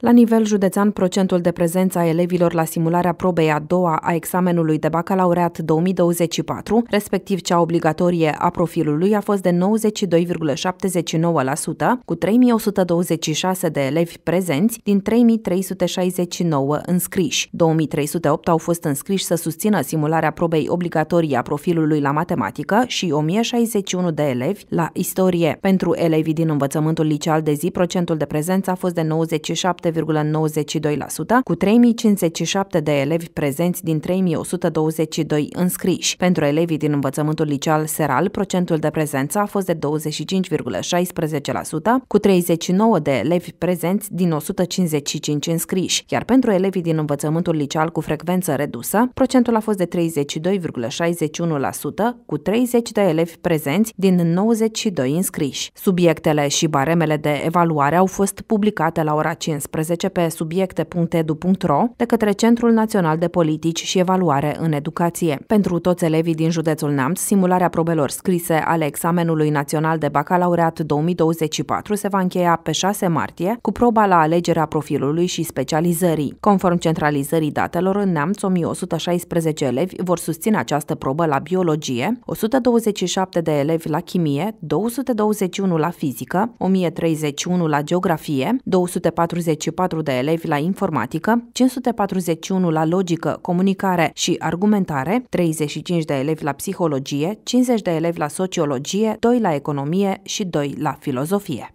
La nivel județean, procentul de prezență a elevilor la simularea probei a doua a examenului de bacalaureat 2024, respectiv cea obligatorie a profilului, a fost de 92,79%, cu 3126 de elevi prezenți din 3369 înscriși. 2308 au fost înscriși să susțină simularea probei obligatorie a profilului la matematică și 1061 de elevi la istorie. Pentru elevii din învățământul liceal de zi, procentul de prezență a fost de 97 cu 3057 de elevi prezenți din 3122 înscriși. Pentru elevii din învățământul liceal seral, procentul de prezență a fost de 25,16%, cu 39 de elevi prezenți din 155 înscriși, iar pentru elevii din învățământul liceal cu frecvență redusă, procentul a fost de 32,61%, cu 30 de elevi prezenți din 92 înscriși. Subiectele și baremele de evaluare au fost publicate la ora 15 19 pe subiecte.edu.ro de către Centrul Național de Politici și Evaluare în Educație. Pentru toți elevii din județul Neamț, simularea probelor scrise ale examenului național de bacalaureat 2024 se va încheia pe 6 martie cu proba la alegerea profilului și specializării. Conform centralizării datelor, în Neamț 1116 elevi vor susține această probă la biologie, 127 de elevi la chimie, 221 la fizică, 1031 la geografie, 240 124 de elevi la informatică, 541 la logică, comunicare și argumentare, 35 de elevi la psihologie, 50 de elevi la sociologie, 2 la economie și 2 la filozofie.